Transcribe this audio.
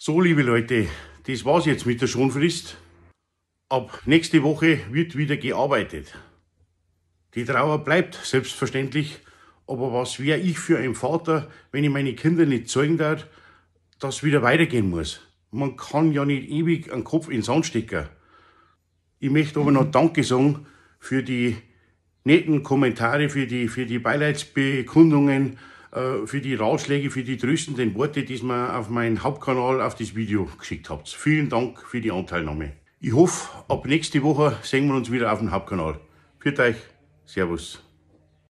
So, liebe Leute, das war's jetzt mit der Schonfrist. Ab nächste Woche wird wieder gearbeitet. Die Trauer bleibt selbstverständlich, aber was wäre ich für ein Vater, wenn ich meine Kinder nicht zeigen darf, dass wieder weitergehen muss? Man kann ja nicht ewig einen Kopf in den Sand stecken. Ich möchte aber noch Danke sagen für die netten Kommentare, für die, für die Beileidsbekundungen, äh, für die Ratschläge, für die tröstenden Worte, die mir auf meinen Hauptkanal auf das Video geschickt habt. Vielen Dank für die Anteilnahme. Ich hoffe, ab nächste Woche sehen wir uns wieder auf dem Hauptkanal. Für euch, Servus.